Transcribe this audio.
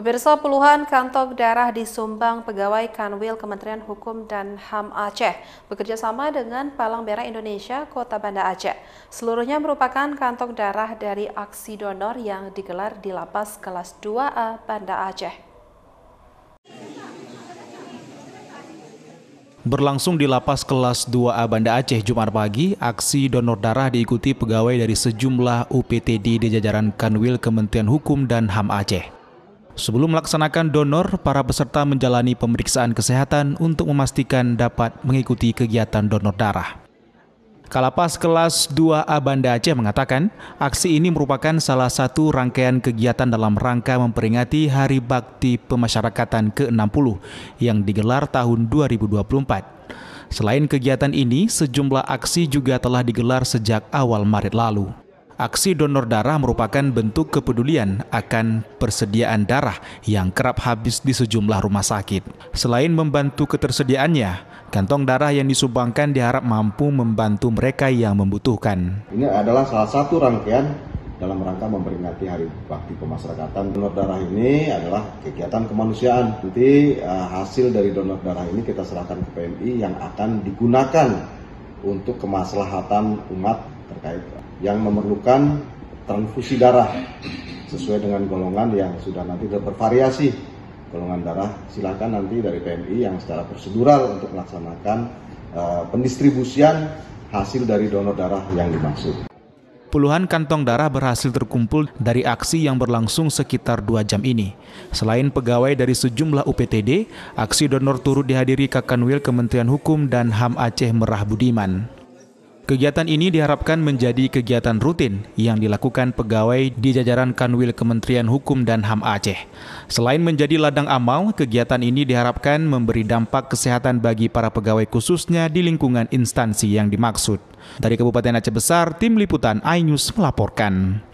Pemirsa puluhan kantong darah di Sumbang pegawai Kanwil Kementerian Hukum dan HAM Aceh bekerja sama dengan Palang Merah Indonesia Kota Banda Aceh. Seluruhnya merupakan kantong darah dari aksi donor yang digelar di lapas kelas 2A Banda Aceh. Berlangsung di lapas kelas 2A Banda Aceh Jumat pagi, aksi donor darah diikuti pegawai dari sejumlah UPTD di jajaran Kanwil Kementerian Hukum dan HAM Aceh. Sebelum melaksanakan donor, para peserta menjalani pemeriksaan kesehatan untuk memastikan dapat mengikuti kegiatan donor darah. Kalapas kelas 2A Banda Aceh mengatakan, aksi ini merupakan salah satu rangkaian kegiatan dalam rangka memperingati Hari Bakti Pemasyarakatan ke-60 yang digelar tahun 2024. Selain kegiatan ini, sejumlah aksi juga telah digelar sejak awal Maret lalu. Aksi donor darah merupakan bentuk kepedulian akan persediaan darah yang kerap habis di sejumlah rumah sakit. Selain membantu ketersediaannya, kantong darah yang disumbangkan diharap mampu membantu mereka yang membutuhkan. Ini adalah salah satu rangkaian dalam rangka memperingati Hari Bakti Pemasyarakatan. Donor darah ini adalah kegiatan kemanusiaan. Jadi eh, hasil dari donor darah ini kita serahkan ke PMI yang akan digunakan untuk kemaslahatan umat terkait yang memerlukan transfusi darah sesuai dengan golongan yang sudah nanti bervariasi golongan darah silakan nanti dari PMI yang secara prosedural untuk melaksanakan uh, pendistribusian hasil dari donor darah yang dimaksud. Puluhan kantong darah berhasil terkumpul dari aksi yang berlangsung sekitar dua jam ini. Selain pegawai dari sejumlah UPTD, aksi donor turut dihadiri Kakanwil Kementerian Hukum dan HAM Aceh Merah Budiman. Kegiatan ini diharapkan menjadi kegiatan rutin yang dilakukan pegawai di jajaran Kanwil Kementerian Hukum dan HAM Aceh. Selain menjadi ladang amal, kegiatan ini diharapkan memberi dampak kesehatan bagi para pegawai khususnya di lingkungan instansi yang dimaksud. Dari Kabupaten Aceh Besar, Tim Liputan iNews melaporkan.